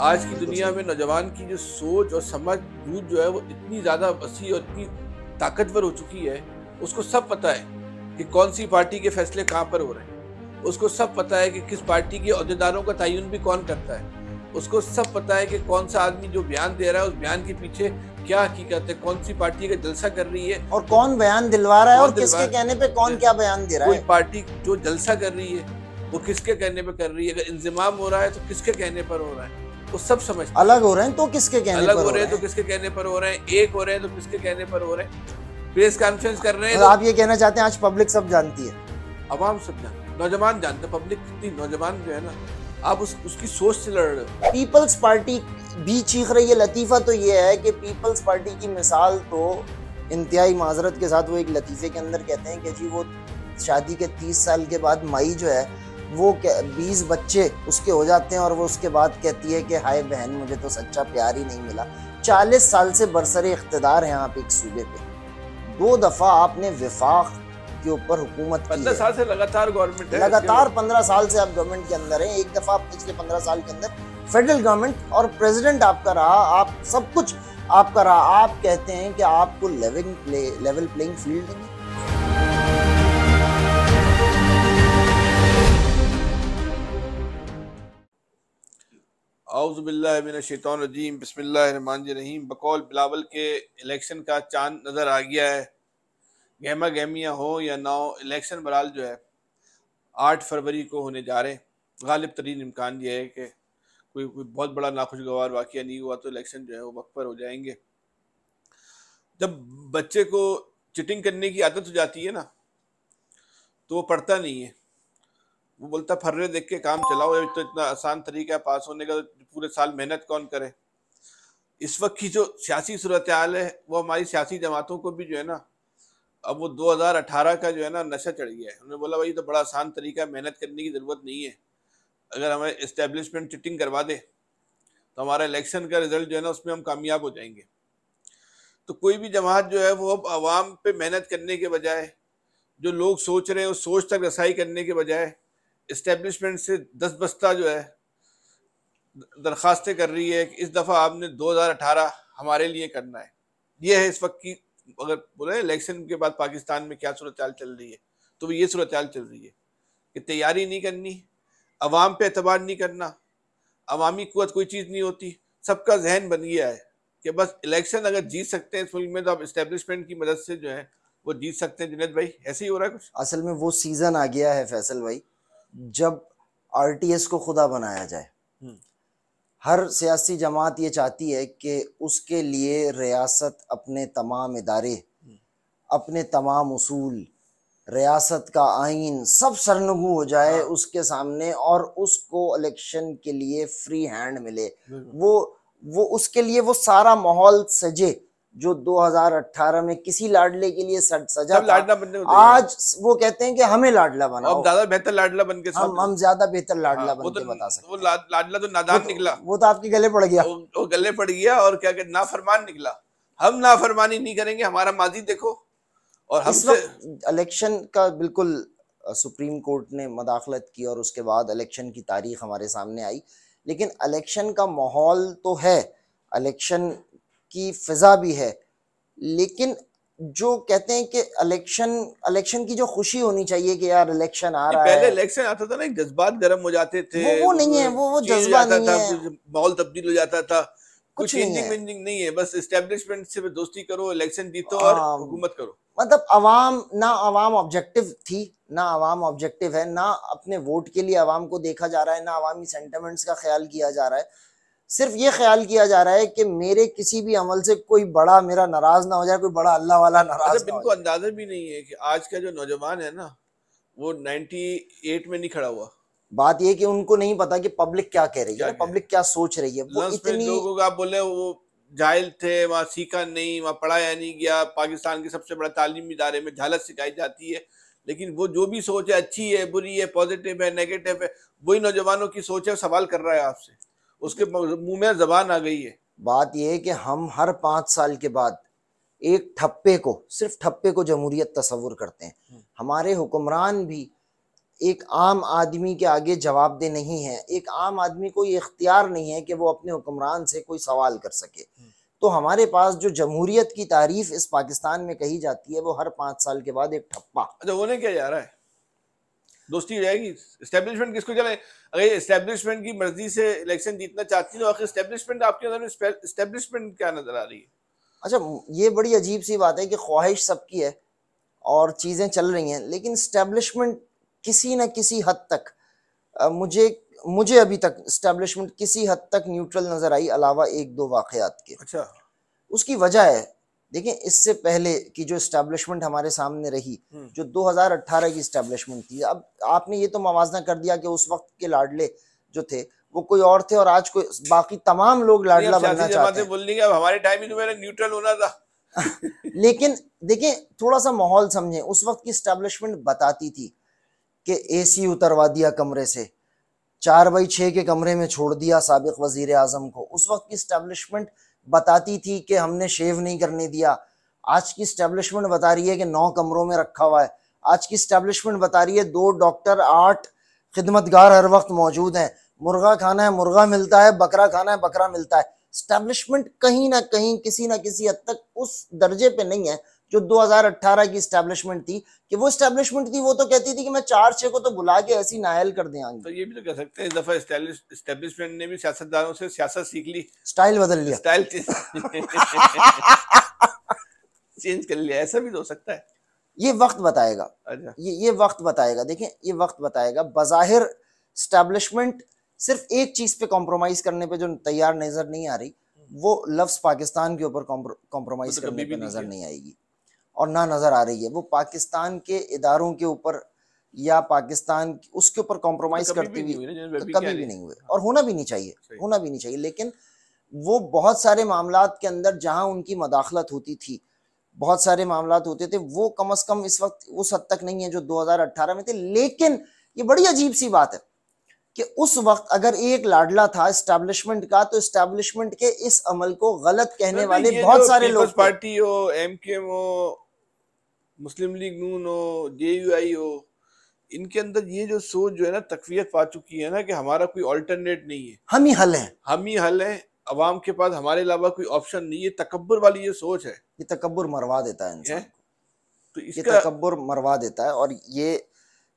आज की हाँ, तो दुनिया में नौजवान की जो सोच और समझ दूध जो है वो इतनी ज़्यादा वसी और इतनी ताकतवर हो चुकी है उसको सब पता है कि कौन सी पार्टी के फैसले कहाँ पर हो रहे हैं उसको सब पता है कि किस पार्टी के अहदेदारों का तयन भी कौन करता है उसको सब पता है कि कौन सा आदमी जो बयान दे रहा है उस बयान के पीछे क्या हकीकत है कौन सी पार्टी का जलसा कर रही है और कौन बयान दिलवा रहा है और किसके कहने पे कौन क्या बयान दे रहा है कोई पार्टी जो जलसा कर रही है वो किसके कहने पे कर रही है अगर इंजमाम हो रहा है तो किसके कहने पर हो रहा है वो सब समझ अलग हो रहे हैं तो किसके कहने अलग पर हो रहे हैं तो किसके कहने पर हो रहे हैं एक हो रहे हैं तो किसके कहने पर हो रहे हैं प्रेस कॉन्फ्रेंस कर रहे हैं तो, तो आप ये कहना चाहते हैं आज पब्लिक सब जानती है आवाम सब जानती है नौजवान जानते हैं पब्लिक कितनी नौजवान जो है ना आप उस उसकी सोच से लड़ रहे हो पीपल्स पार्टी भी चीख रही है लतीफ़ा तो ये है कि पीपल्स पार्टी की मिसाल तो इंतहाई माजरत के साथ वो एक लतीफ़े के अंदर कहते हैं कि जी वो शादी के तीस साल के बाद माई जो है वो बीस बच्चे उसके हो जाते हैं और वो उसके बाद कहती है कि हाय बहन मुझे तो सच्चा प्यार ही नहीं मिला चालीस साल से बरसर इकतदार हैं आप एक सूबे पे दो दफ़ा आपने विफाक के ऊपर हुकूमत पंद्रह साल से लगातार गवर्नमेंट लगातार पंद्रह साल से आप गवर्नमेंट के अंदर हैं एक दफ़ा आप पिछले पंद्रह साल के अंदर फेडरल गवर्नमेंट और प्रेसिडेंट आपका रहा आप सब कुछ आपका रहा आप कहते हैं कि आपको level play level playing field नहीं आउज़बिल्लिनशैतरजीम बसमीम बकौल बिलावल के इलेक्शन का चांद नज़र आ गया है गहमा गहमियाँ हो या ना हो इलेक्शन बराल जो है आठ फरवरी को होने जा रहे हैं गालिब तरीन इम्कान ये है कि कोई कोई बहुत बड़ा नाखुशगवार वाक़ नहीं हुआ तो इलेक्शन जो है वो वक्त पर हो जाएंगे जब बच्चे को चिटिंग करने की आदत हो जाती है ना तो वो पढ़ता नहीं है वो बोलता फर्रे देख के काम चलाओ तो इतना आसान तरीका है पास होने का तो पूरे साल मेहनत कौन करे इस वक्त की जो सियासी सूरत हाल है वो हमारी सियासी जमातों को भी जो है ना अब वो 2018 का जो है ना नशा चढ़ गया है उन्होंने बोला भाई तो बड़ा आसान तरीका है मेहनत करने की ज़रूरत नहीं है अगर हमें इस्टेब्लिशमेंट चिटिंग करवा दे तो हमारा इलेक्शन का रिजल्ट जो है ना उसमें हम कामयाब हो जाएंगे तो कोई भी जमात जो है वो अब आवाम पे मेहनत करने के बजाय जो लोग सोच रहे हैं उस सोच तक रसाई करने के बजाय इस्टेब्लिशमेंट से दस बस्ता जो है दरख्वास्तें कर रही है कि इस दफ़ा आपने 2018 हमारे लिए करना है यह है इस वक्त की अगर बोले इलेक्शन के बाद पाकिस्तान में क्या सूरत चल रही है तो ये सूरत चल रही है कि तैयारी नहीं करनी अवाम पे अतबार नहीं करना अवामी कुत कोई चीज़ नहीं होती सबका जहन बन गया है कि बस इलेक्शन अगर जीत सकते हैं इस मुल्क में तो आप इस्टेब्लिशमेंट की मदद से जो है वो जीत सकते हैं जुनेद भाई ऐसे ही हो रहा है कुछ असल में वो सीज़न आ गया है फैसल भाई जब आरटीएस को खुदा बनाया जाए हम्म। हर सियासी जमात ये चाहती है कि उसके लिए रियासत अपने तमाम इदारे हम्म। अपने तमाम उसूल रियासत का आइन सब सरनगु हो जाए हाँ। उसके सामने और उसको इलेक्शन के लिए फ्री हैंड मिले वो वो उसके लिए वो सारा माहौल सजे जो 2018 में किसी लाडले के लिए सजा लाडला बनने तो आज वो कहते हैं कि हमें लाडला बना अब ज्यादा बेहतर लाडला बन के हम हम ज्यादा बेहतर हाँ, लाडला हाँ, बन के तो, बता सकते वो ला, लाडला तो नादान तो, निकला वो तो आपके गले पड़ गया वो, वो गले पड़ गया और क्या कहते नाफरमान निकला हम नाफरमानी नहीं करेंगे हमारा माजी देखो और हम इलेक्शन का बिल्कुल सुप्रीम कोर्ट ने मदाखलत की और उसके बाद इलेक्शन की तारीख हमारे सामने आई लेकिन इलेक्शन का माहौल तो है इलेक्शन की फ़िज़ा भी है लेकिन जो कहते हैं कि इलेक्शन इलेक्शन की जो खुशी होनी चाहिए कि यार इलेक्शन आ रहा है पहले इलेक्शन आता था ना एक जज्बात गर्म हो जाते थे वो, वो नहीं है वो वो जज्बा नहीं था, है माहौल तब्दील हो जाता था कुछ इंजिंग नहीं, नहीं है बस इस्टेब्लिशमेंट से दोस्ती करो इलेक्शन जीतो और हुकूमत करो मतलब अवाम ना अवाम ऑब्जेक्टिव थी ना अवाम ऑब्जेक्टिव है ना अपने वोट के लिए अवाम को देखा जा रहा है ना अवामी सेंटिमेंट्स का ख्याल किया जा रहा है सिर्फ ये ख्याल किया जा रहा है कि मेरे किसी भी अमल से कोई बड़ा मेरा नाराज ना हो जाए कोई बड़ा अल्लाह वाला अच्छा, नाराज अच्छा, बिल्कुल अंदाजा भी नहीं है कि आज का जो नौजवान है ना वो 98 में नहीं खड़ा हुआ बात ये कि उनको नहीं पता कि पब्लिक क्या कह रही है पब्लिक क्या सोच रही है वो इतनी लोगों का बोले वो जाहिल थे वहाँ सीखा नहीं वहाँ पढ़ाया नहीं गया पाकिस्तान के सबसे बड़ा तालीमी इदारे में झालत सिखाई जाती है लेकिन वो जो भी सोच है अच्छी है बुरी है पॉजिटिव है नेगेटिव है वही नौजवानों की सोच है सवाल कर रहा है आपसे उसके मुंह में जबान आ गई है बात यह है कि हम हर पांच साल के बाद एक ठप्पे को सिर्फ ठप्पे को जमहूरियत तस्वुर करते हैं हम्म। हमारे हुक्मरान भी एक आम आदमी के आगे जवाब दे नहीं है एक आम आदमी को ये इख्तियार नहीं है कि वो अपने हुक्मरान से कोई सवाल कर सके हम्म। तो हमारे पास जो जमहूरियत की तारीफ इस पाकिस्तान में कही जाती है वो हर पाँच साल के बाद एक ठप्पा अच्छा होने क्या जा रहा है दोस्ती हो जाएगी इस्टेब्लिशमेंट किसको चले अगर इस्टेब्लिशमेंट की मर्जी से इलेक्शन जीतना चाहती है तो आखिर इस्टेब्लिशमेंट आपके नजर में इस्टेब्लिशमेंट क्या नजर आ रही है अच्छा ये बड़ी अजीब सी बात है कि ख्वाहिश सबकी है और चीज़ें चल रही हैं लेकिन इस्टेब्लिशमेंट किसी न किसी हद तक आ, मुझे मुझे अभी तक इस्टेब्लिशमेंट किसी हद तक न्यूट्रल नज़र आई अलावा एक दो वाक़ात के अच्छा उसकी वजह है देखिए इससे पहले की जो स्टैब्लिशमेंट हमारे सामने रही हम्म। जो 2018 की स्टैब्लिशमेंट थी अब आपने ये तो मवाजना कर दिया कि उस वक्त के लाडले जो थे वो कोई और थे और आज कोई बाकी तमाम लोग लाडला बनना चाहते हैं बोलने अब हमारे टाइम में न्यूट्रल होना था लेकिन देखिए थोड़ा सा माहौल समझे उस वक्त की स्टैब्लिशमेंट बताती थी कि एसी उतरवा दिया कमरे से चार बाई छः के कमरे में छोड़ दिया सबक वजीर आजम को उस वक्त की स्टैब्लिशमेंट बताती थी कि हमने शेव नहीं करने दिया आज की स्टैब्लिशमेंट बता रही है कि नौ कमरों में रखा हुआ है आज की स्टैब्लिशमेंट बता रही है दो डॉक्टर आठ खिदमतगार हर वक्त मौजूद हैं मुर्गा खाना है मुर्गा मिलता है बकरा खाना है बकरा मिलता है स्टैब्लिशमेंट कहीं ना कहीं किसी ना किसी हद तक उस दर्जे पे नहीं है जो 2018 की स्टैब्लिशमेंट थी कि वो स्टैब्लिशमेंट थी वो तो कहती थी कि मैं चार छह को तो बुला के ऐसी नायल कर दे दें तो ये भी तो कह सकते हैं इस दफा स्टैब्लिशमेंट ने भी सियासतदानों से सियासत सीख ली स्टाइल बदल लिया स्टाइल चेंज कर लिया ऐसा भी तो हो सकता है ये वक्त बताएगा अच्छा। ये ये वक्त बताएगा देखें ये वक्त बताएगा बज़ाहिर स्टैब्लिशमेंट सिर्फ एक चीज पे कॉम्प्रोमाइज करने पे जो तैयार नजर नहीं आ रही वो लफ्ज पाकिस्तान के ऊपर कॉम्प्रोमाइज तो करने पे नजर नहीं आएगी और ना नज़र आ रही है वो पाकिस्तान के इदारों के ऊपर या पाकिस्तान उसके ऊपर कॉम्प्रोमाइज तो करती हुई तो कभी भी नहीं हुए और होना भी नहीं चाहिए होना भी नहीं चाहिए लेकिन वो बहुत सारे मामला के अंदर जहाँ उनकी मदाखलत होती थी बहुत सारे मामला होते थे वो कम अज कम इस वक्त उस हद तक नहीं है जो अट्ठारह में थे लेकिन ये बड़ी अजीब सी बात है कि उस वक्त अगर एक लाडला था इस्टेब्लिशमेंट का तो इस्टेब्लिशमेंट के इस अमल को गलत कहने वाले बहुत तो सारे लोग पार्टी हो एम के एम हो मुस्लिम लीग नून हो जे यू आई हो इनके अंदर ये जो सोच जो है ना तकवीत पा चुकी है ना कि हमारा कोई ऑल्टरनेट नहीं है हम ही हल हैं हम ही हल हैं अवाम के पास हमारे अलावा कोई ऑप्शन नहीं है तकबर वाली ये सोच है ये तकबर मरवा देता है, है? तो इसका तकबर मरवा देता है और ये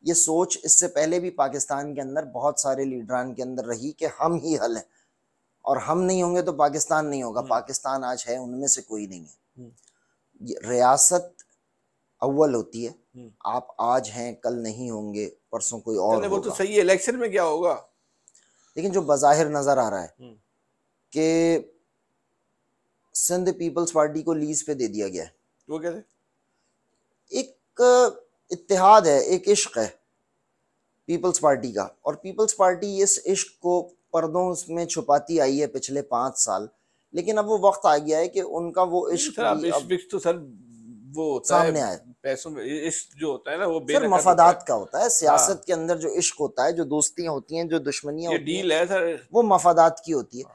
ये सोच इससे पहले भी पाकिस्तान के अंदर बहुत सारे लीडरान के अंदर रही कि हम ही हल हैं और हम नहीं होंगे तो पाकिस्तान नहीं होगा हम्म। पाकिस्तान आज है उनमें से कोई नहीं है हम्म। रियासत अव्वल होती है हम्म। आप आज हैं कल नहीं होंगे परसों कोई और वो तो सही है इलेक्शन में क्या होगा लेकिन जो बाहिर नज़र आ रहा है कि सिंध पीपल्स पार्टी को लीज पे दे दिया गया है वो कैसे एक इतिहाद है एक इश्क है पीपल्स पार्टी का और पीपल्स पार्टी इस इश्क को पर्दों में छुपाती आई है पिछले पाँच साल लेकिन अब वो वक्त आ गया है कि उनका वो इश्क तो सर वो सामने आए पैसों में इश्क जो होता है ना वो सर मफादात का होता है सियासत हाँ। के अंदर जो इश्क होता है जो दोस्तियां होती हैं जो दुश्मनियां डील है सर वो मफादात की होती है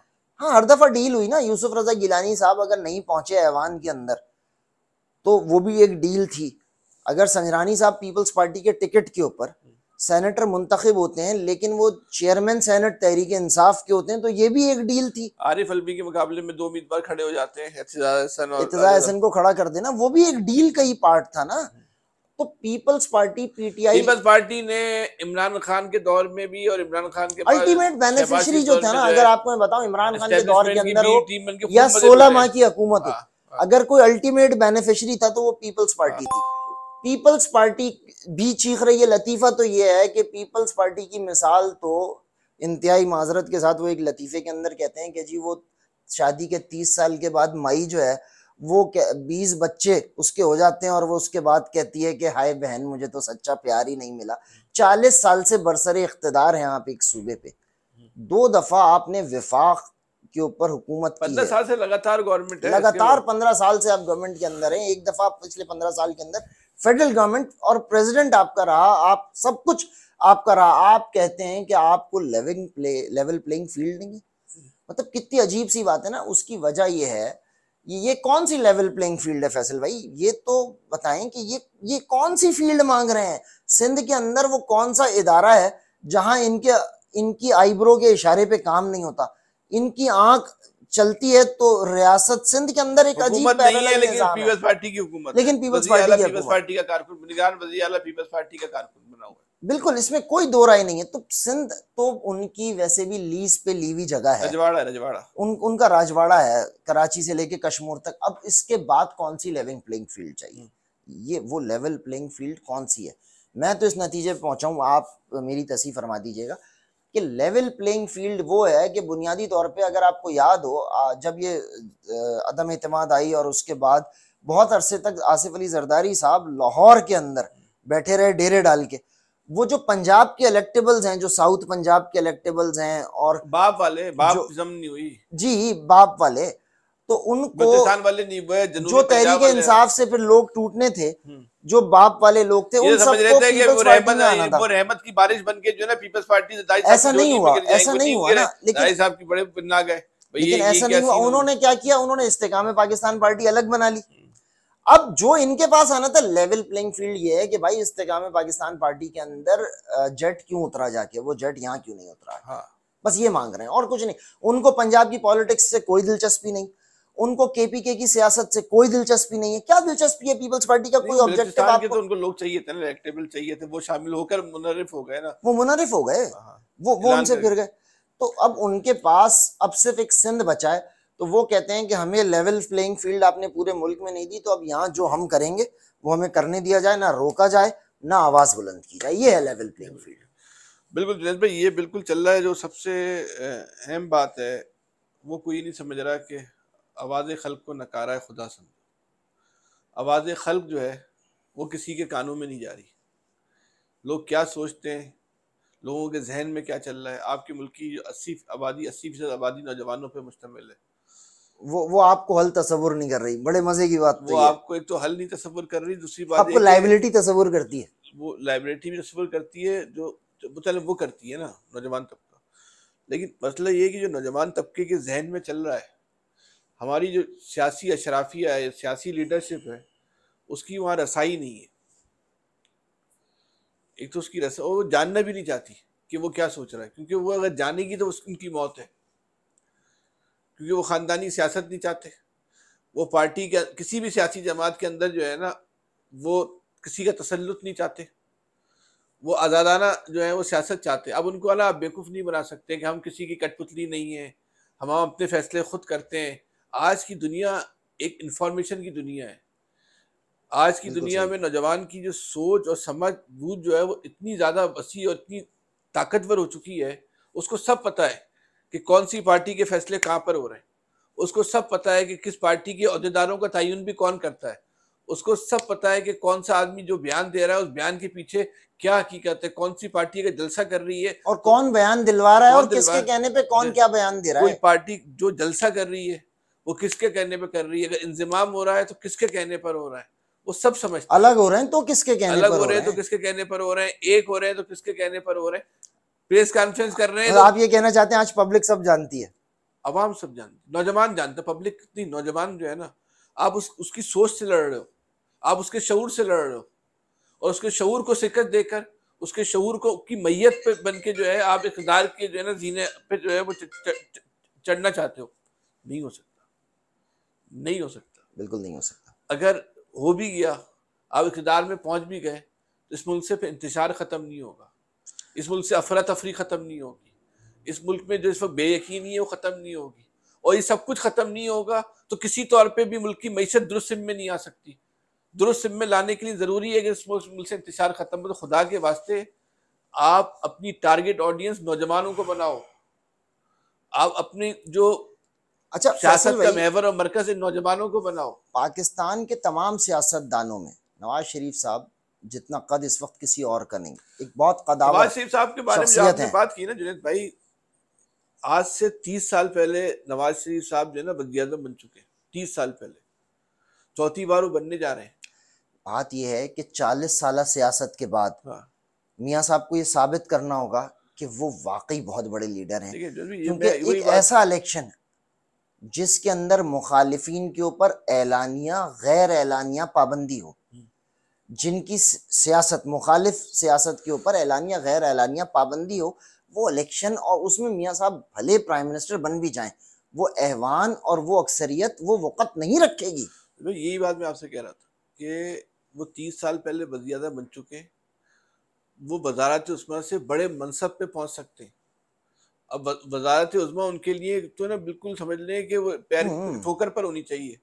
हाँ हर दफा डील हुई ना यूसुफ रजा गिलानी साहब अगर नहीं पहुंचे ऐवान के अंदर तो वो भी एक डील थी अगर संजरानी साहब पीपल्स पार्टी के टिकट के ऊपर हम्म। सेनेटर मुंतखब होते हैं लेकिन वो चेयरमैन सेनेट तहरीक इंसाफ के होते हैं तो ये भी एक डील थी आरिफ अलबी के मुकाबले में दो उम्मीदवार खड़े हो जाते हैं इतजा हसन को खड़ा कर देना वो भी एक डील का ही पार्ट था ना हम्म। तो पीपल्स पार्टी पीटीआई पीपल्स पार्टी ने इमरान खान के दौर में भी और इमरान खान के अल्टीमेट बेनिफिशरी जो था ना अगर आपको मैं बताऊं इमरान खान के दौर के अंदर हो या सोलह माह की हुकूमत हो हाँ, हाँ। अगर कोई अल्टीमेट बेनिफिशरी था तो वो पीपल्स पार्टी हाँ। थी पीपल्स पार्टी भी चीख रही है लतीफ़ा तो ये है कि पीपल्स पार्टी की मिसाल तो इंतहाई माजरत के साथ वो एक लतीफ़े के अंदर कहते हैं कि जी वो शादी के तीस साल के बाद माई जो है वो बीस बच्चे उसके हो जाते हैं और वो उसके बाद कहती है कि हाय बहन मुझे तो सच्चा प्यार ही नहीं मिला चालीस साल से बरसर इकतदार है आप एक सूबे पे दो दफ़ा आपने विफाक के ऊपर हुकूमत पंद्रह साल से लगातार गवर्नमेंट लगातार पंद्रह साल से आप गवर्नमेंट के अंदर हैं एक दफ़ा पिछले पंद्रह साल के अंदर फेडरल गवर्नमेंट और प्रेसिडेंट आपका रहा आप सब कुछ आपका रहा आप कहते हैं कि आपको levelling play level playing field नहीं है मतलब कितनी अजीब सी बात है ना उसकी वजह ये है ये, ये कौन सी लेवल प्लेइंग फील्ड है फैसल भाई ये तो बताएं कि ये ये कौन सी फील्ड मांग रहे हैं सिंध के अंदर वो कौन सा इदारा है जहां इनके इनकी आईब्रो के इशारे पे काम नहीं होता इनकी आंख चलती है तो रियासत सिंध के अंदर एक अजीब नहीं है लेकिन पीपल्स पार्टी की हुकूमत लेकिन पीपल्स पार्टी पीपल्स पार्टी का कारकुन पीपल्स पार्टी का कारकुन बना हुआ है बिल्कुल इसमें कोई दो राय नहीं है तो सिंध तो उनकी वैसे भी लीज पे ली हुई जगह है रजवाड़ा रजवाड़ा उन उनका राजवाड़ा है कराची से लेके कश्मीर तक अब इसके बाद कौन सी लेवलिंग प्लेइंग फील्ड चाहिए ये वो लेवल प्लेइंग फील्ड कौन सी है मैं तो इस नतीजे पे पहुंचा हूँ आप मेरी तसी फरमा दीजिएगा कि लेवल प्लेइंग फील्ड वो है कि बुनियादी तौर पे अगर आपको याद हो जब ये अदम अतमाद आई और उसके बाद बहुत अरसे तक आसिफ अली जरदारी साहब लाहौर के अंदर बैठे रहे डेरे डाल के वो जो पंजाब के इलेक्टेबल्स हैं जो साउथ पंजाब के इलेक्टेबल्स हैं और बाप वाले बाप नहीं हुई जी बाप वाले तो उनको वाले नहीं हुए जो तहरीक इंसाफ से फिर लोग टूटने थे हम्म। जो बाप वाले लोग थे उन समझ पीपल्स पार्टी में आना था वो रहमत की बारिश बन के जो ना पीपल्स पार्टी ऐसा नहीं हुआ ऐसा नहीं हुआ ना तो लेकिन साहब की बड़े बिना गए लेकिन ऐसा नहीं हुआ उन्होंने क्या किया उन्होंने इस्तेकाम पाकिस्तान पार्टी अलग बना ली अब जो इनके पास आना था लेवल प्लेइंग फील्ड ये है कि भाई इस्तेकाम पाकिस्तान पार्टी के अंदर जेट क्यों उतरा जाके वो जेट यहाँ क्यों नहीं उतरा हाँ। बस ये मांग रहे हैं और कुछ नहीं उनको पंजाब की पॉलिटिक्स से कोई दिलचस्पी नहीं उनको केपीके की सियासत से कोई दिलचस्पी नहीं है क्या दिलचस्पी है पीपल्स पार्टी का कोई ऑब्जेक्टिव आपको तो उनको लोग चाहिए थे ना इलेक्टेबल चाहिए थे वो शामिल होकर मुनरिफ हो गए ना वो मुनरिफ हो गए हाँ। वो वो उनसे फिर गए तो अब उनके पास अब सिर्फ एक सिंध बचा है तो वो कहते हैं कि हमें लेवल प्लेइंग फील्ड आपने पूरे मुल्क में नहीं दी तो अब यहाँ जो हम करेंगे वो हमें करने दिया जाए ना रोका जाए ना आवाज़ बुलंद की जाए ये है लेवल प्लेइंग फील्ड बिल्कुल दिनेश भाई ये बिल्कुल चल रहा है जो सबसे अहम बात है वो कोई नहीं समझ रहा कि आवाज़ खल्क को नकारा खुदा समझो आवाज़ खल्क जो है वो किसी के कानों में नहीं जा रही लोग क्या सोचते हैं लोगों के जहन में क्या चल रहा है आपके मुल्क की जो अस्सी आबादी अस्सी फीसद आबादी नौजवानों पर मुश्तमिल है वो वो आपको हल तस्वुर नहीं कर रही बड़े मजे की बात तो वो आपको एक तो हल नहीं तस्वुर कर रही दूसरी बात आपको लाइबिलिटी तस्वुर करती है वो लाइबिलिटी भी तस्वुर करती है जो मतलब वो करती है ना नौजवान तबका लेकिन मसला ये कि जो नौजवान तबके के जहन में चल रहा है हमारी जो सियासी अशराफिया है सियासी लीडरशिप है उसकी वहाँ रसाई नहीं है एक तो उसकी रस वो जानना भी नहीं चाहती कि वो क्या सोच रहा है क्योंकि वो अगर जानेगी तो उनकी मौत है क्योंकि वो ख़ानदानी सियासत नहीं चाहते वो पार्टी के किसी भी सियासी जमात के अंदर जो है ना वो किसी का तसलुत नहीं चाहते वो आज़ादाना जो है वो सियासत चाहते अब उनको आप बेवकूफ़ नहीं बना सकते कि हम किसी की कठपुतली नहीं है हम हम अपने फैसले खुद करते हैं आज की दुनिया एक इंफॉर्मेशन की दुनिया है आज की दुनिया में नौजवान की जो सोच और समझ बूझ जो है वो इतनी ज़्यादा वसी और इतनी ताकतवर हो चुकी है उसको सब पता है कि कौन सी पार्टी के फैसले कहाँ पर हो रहे हैं उसको सब पता है कि किस पार्टी के अहदेदारों का तयन भी कौन करता है उसको सब पता है कि कौन सा आदमी जो बयान दे रहा है उस बयान के पीछे क्या हकीकत है कौन सी पार्टी का जलसा कर रही है और कौन बयान दिलवा रहा है और किसके कहने पे कौन क्या बयान दे रहा है कोई पार्टी जो जलसा कर रही है वो किसके कहने पर कर रही है अगर इंजमाम हो रहा है तो किसके कहने पर हो रहा है वो सब समझ अलग हो रहे हैं तो किसके कहने अलग पर हो रहे हैं तो किसके कहने पर हो रहे हैं एक हो रहे हैं तो किसके कहने पर हो रहे हैं प्रेस कॉन्फ्रेंस कर रहे हैं तो आप ये कहना चाहते हैं आज पब्लिक सब जानती है आवाम सब जानती नौजवान जानते पब्लिक कितनी नौजवान जो है ना आप उस उसकी सोच से लड़ रहे हो आप उसके शूर से लड़ रहे हो और उसके शूर को शिकत देकर उसके शूर को की मैयत पे बन के जो है आप इकदार के जो है ना जीने पे जो है वो चढ़ना चाहते हो नहीं हो सकता नहीं हो सकता बिल्कुल नहीं हो सकता अगर हो भी गया आप इकदार में पहुंच भी गए तो इस मुल्क से फिर इंतजार ख़त्म नहीं होगा इस मुल्क से अफरा तफरी ख़त्म नहीं होगी इस मुल्क में जो इस वक्त बेयकीनी है वो ख़त्म नहीं होगी और ये सब कुछ ख़त्म नहीं होगा तो किसी तौर पर भी मुल्क की मीशत दुरुस्त सिम में नहीं आ सकती दुरुस्त सिम में लाने के लिए ज़रूरी है कि इस मुल्क से इंतजार ख़त्म हो तो खुदा के वास्ते आप अपनी टारगेट ऑडियंस नौजवानों को बनाओ आप अपने जो अच्छा सियासत का और मरकज इन नौजवानों को बनाओ पाकिस्तान के तमाम सियासतदानों में नवाज शरीफ साहब जितना कद इस वक्त किसी और का नहीं एक बहुत कद नवाज शरीफ साहब के बारे में आपने बात की ना जुनेद भाई आज से तीस साल पहले नवाज शरीफ साहब जो है ना वजी अजम बन चुके हैं तीस साल पहले चौथी बार वो बनने जा रहे हैं बात यह है कि चालीस साल सियासत के बाद हाँ। मियाँ साहब को ये साबित करना होगा कि वो वाकई बहुत बड़े लीडर हैं क्योंकि एक ऐसा इलेक्शन जिसके अंदर मुखालिफिन के ऊपर एलानिया गैर एलानिया पाबंदी हो हम्म। जिनकी सियासत मुखालिफ सियासत के ऊपर एलानिया गैर एलानिया पाबंदी हो वो इलेक्शन और उसमें मियाँ साहब भले प्राइम मिनिस्टर बन भी जाएं वो एहवान और वो अक्सरियत वो वक़्त नहीं रखेगी तो यही बात मैं आपसे कह रहा था कि वो तीस साल पहले वजी बन चुके वो वजारत उस्मान से बड़े मनसब पे पहुंच सकते हैं अब वजारत उजमा उनके लिए तो ना बिल्कुल समझ लें कि वो पैर हम्म, हम्म। ठोकर पर होनी चाहिए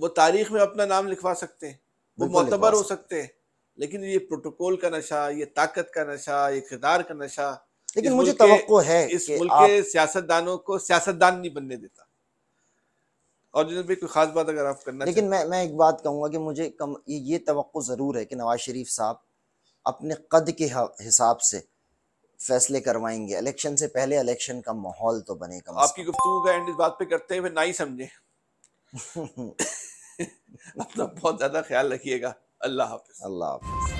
वो तारीख में अपना नाम लिखवा सकते हैं वो मोतबर हो सकते हैं लेकिन ये प्रोटोकॉल का नशा ये ताकत का नशा ये किरदार का नशा लेकिन मुझे तो है इस मुल्क के सियासतदानों को सियासतदान नहीं बनने देता और जिन भी कोई खास बात अगर आप करना लेकिन मैं मैं एक बात कहूंगा कि मुझे कम ये तो ज़रूर है कि नवाज शरीफ साहब अपने कद के हिसाब से फैसले करवाएंगे इलेक्शन से पहले इलेक्शन का माहौल तो बनेगा आपकी गुफ्तु का एंड इस बात पे करते हैं फिर ना ही समझे अपना बहुत ज्यादा ख्याल रखिएगा अल्लाह हाफिज अल्लाह हाफिज